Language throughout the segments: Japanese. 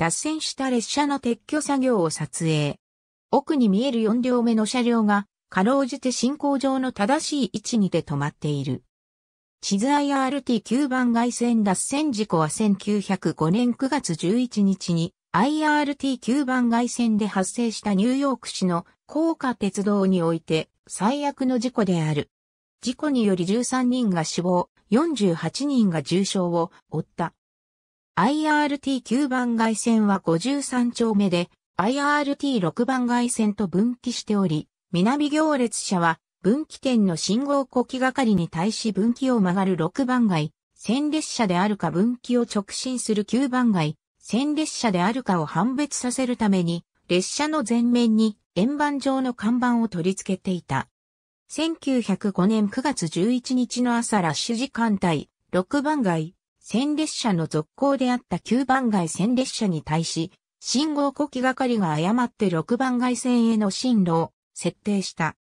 脱線した列車の撤去作業を撮影。奥に見える4両目の車両が、かろうじて進行上の正しい位置にて止まっている。地図 IRT9 番外線脱線事故は1905年9月11日に IRT9 番外線で発生したニューヨーク市の高架鉄道において最悪の事故である。事故により13人が死亡、48人が重傷を負った。IRT9 番外線は53丁目で、IRT6 番外線と分岐しており、南行列車は分岐点の信号呼気係に対し分岐を曲がる6番街、線列車であるか分岐を直進する9番街、線列車であるかを判別させるために、列車の前面に円盤状の看板を取り付けていた。1905年9月11日の朝ラッシュ時間帯、6番街、線列車の続行であった9番街線列車に対し、信号呼気係が誤って6番街線への進路を設定した。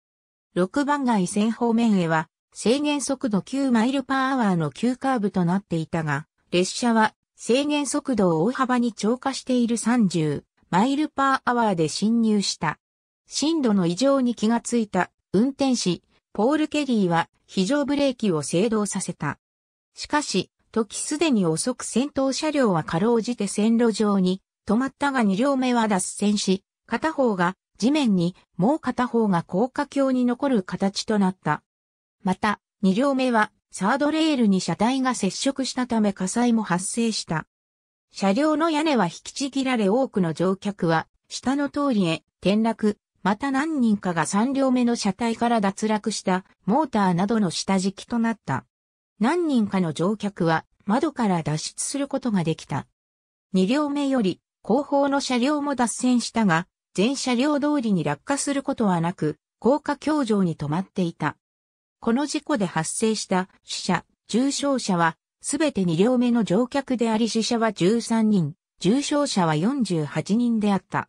6番街線方面へは制限速度9マイルパーアワーの急カーブとなっていたが、列車は制限速度を大幅に超過している30マイルパーアワーで進入した。進路の異常に気がついた運転士、ポール・ケリーは非常ブレーキを制動させた。しかし、時すでに遅く戦闘車両はかろうじて線路上に止まったが2両目は脱線し、片方が地面に、もう片方が高架橋に残る形となった。また、2両目はサードレールに車体が接触したため火災も発生した。車両の屋根は引きちぎられ多くの乗客は下の通りへ転落、また何人かが3両目の車体から脱落したモーターなどの下敷きとなった。何人かの乗客は窓から脱出することができた。2両目より後方の車両も脱線したが、全車両通りに落下することはなく、高架橋上に止まっていた。この事故で発生した死者、重傷者は、すべて2両目の乗客であり死者は13人、重傷者は48人であった。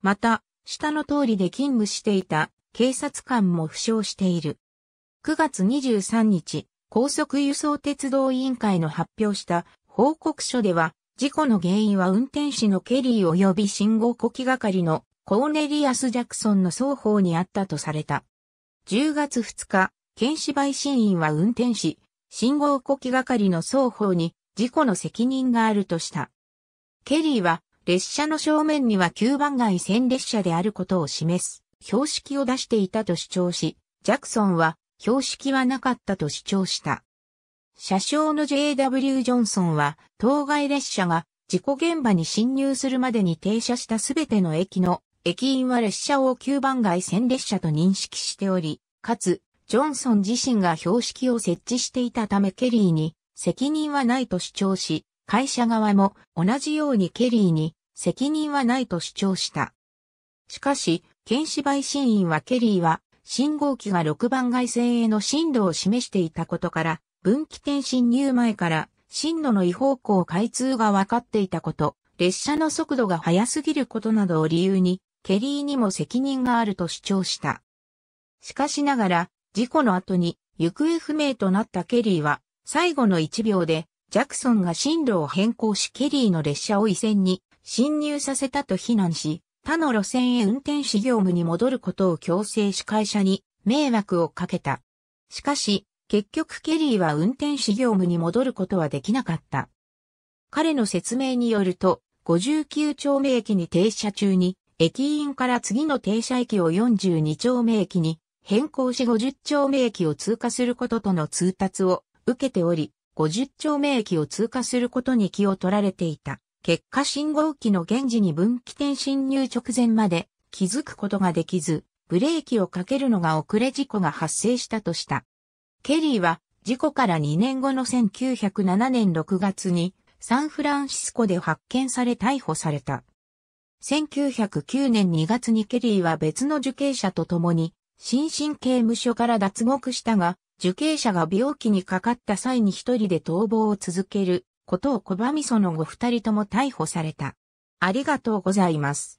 また、下の通りで勤務していた警察官も負傷している。9月23日、高速輸送鉄道委員会の発表した報告書では、事故の原因は運転士のケリー及び信号呼気係のコーネリアス・ジャクソンの双方にあったとされた。10月2日、検視陪審員は運転士、信号呼気係の双方に事故の責任があるとした。ケリーは列車の正面には9番街線列車であることを示す標識を出していたと主張し、ジャクソンは標識はなかったと主張した。車掌の JW ジョンソンは、当該列車が事故現場に侵入するまでに停車したすべての駅の駅員は列車を9番街線列車と認識しており、かつ、ジョンソン自身が標識を設置していたためケリーに責任はないと主張し、会社側も同じようにケリーに責任はないと主張した。しかし、検視陪審員はケリーは信号機が6番外線への進路を示していたことから、分岐点進入前から進路の違方向開通が分かっていたこと、列車の速度が速すぎることなどを理由に、ケリーにも責任があると主張した。しかしながら、事故の後に行方不明となったケリーは、最後の1秒で、ジャクソンが進路を変更しケリーの列車を移線に侵入させたと非難し、他の路線へ運転士業務に戻ることを強制し会社に迷惑をかけた。しかし、結局ケリーは運転士業務に戻ることはできなかった。彼の説明によると、59丁目駅に停車中に、駅員から次の停車駅を42丁目駅に変更し50丁目駅を通過することとの通達を受けており、50丁目駅を通過することに気を取られていた。結果信号機の現時に分岐点進入直前まで気づくことができず、ブレーキをかけるのが遅れ事故が発生したとした。ケリーは事故から2年後の1907年6月にサンフランシスコで発見され逮捕された。1909年2月にケリーは別の受刑者と共に新進刑務所から脱獄したが、受刑者が病気にかかった際に一人で逃亡を続けることを拒みその後二人とも逮捕された。ありがとうございます。